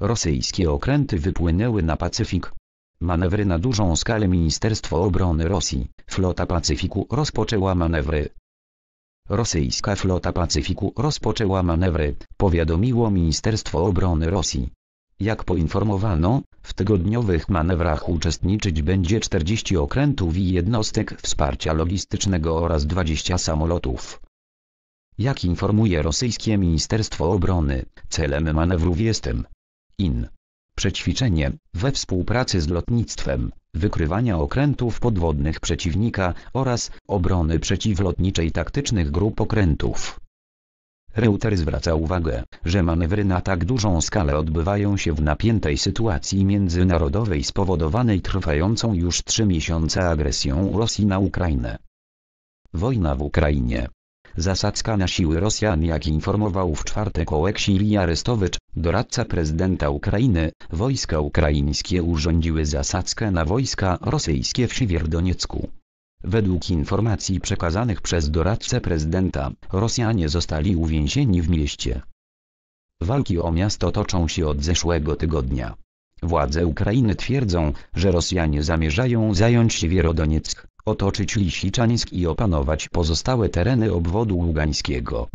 Rosyjskie okręty wypłynęły na Pacyfik. Manewry na dużą skalę Ministerstwo Obrony Rosji, Flota Pacyfiku rozpoczęła manewry. Rosyjska Flota Pacyfiku rozpoczęła manewry, powiadomiło Ministerstwo Obrony Rosji. Jak poinformowano, w tygodniowych manewrach uczestniczyć będzie 40 okrętów i jednostek wsparcia logistycznego oraz 20 samolotów. Jak informuje rosyjskie Ministerstwo Obrony, celem manewrów jestem in. Przećwiczenie, we współpracy z lotnictwem, wykrywania okrętów podwodnych przeciwnika oraz obrony przeciwlotniczej taktycznych grup okrętów. Reuter zwraca uwagę, że manewry na tak dużą skalę odbywają się w napiętej sytuacji międzynarodowej spowodowanej trwającą już trzy miesiące agresją Rosji na Ukrainę. Wojna w Ukrainie Zasadzka na siły Rosjan jak informował w czwartek Oleksij Jarystowycz, doradca prezydenta Ukrainy, wojska ukraińskie urządziły zasadzkę na wojska rosyjskie w Siwierdoniecku. Według informacji przekazanych przez doradcę prezydenta, Rosjanie zostali uwięzieni w mieście. Walki o miasto toczą się od zeszłego tygodnia. Władze Ukrainy twierdzą, że Rosjanie zamierzają zająć Siewierodonieck otoczyć Lisiczańsk i opanować pozostałe tereny obwodu ługańskiego.